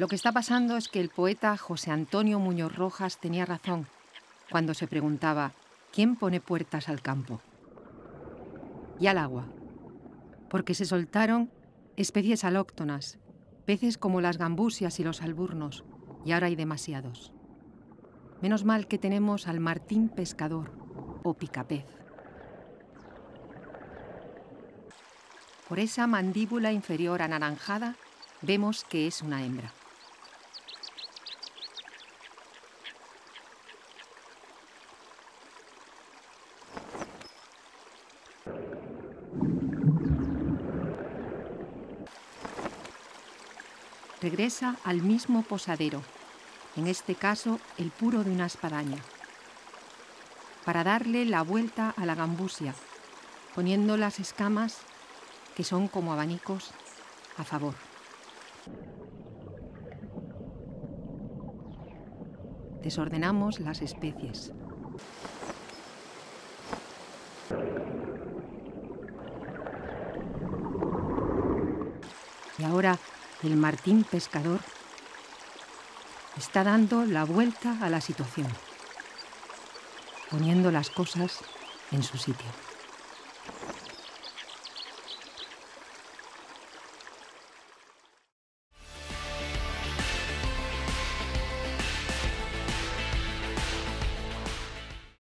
Lo que está pasando es que el poeta José Antonio Muñoz Rojas tenía razón cuando se preguntaba, ¿quién pone puertas al campo? Y al agua, porque se soltaron especies alóctonas, peces como las gambusias y los alburnos, y ahora hay demasiados. Menos mal que tenemos al martín pescador o picapez. Por esa mandíbula inferior anaranjada vemos que es una hembra. regresa al mismo posadero, en este caso el puro de una espadaña, para darle la vuelta a la gambusia, poniendo las escamas, que son como abanicos, a favor. Desordenamos las especies. Y ahora el Martín Pescador, está dando la vuelta a la situación, poniendo las cosas en su sitio.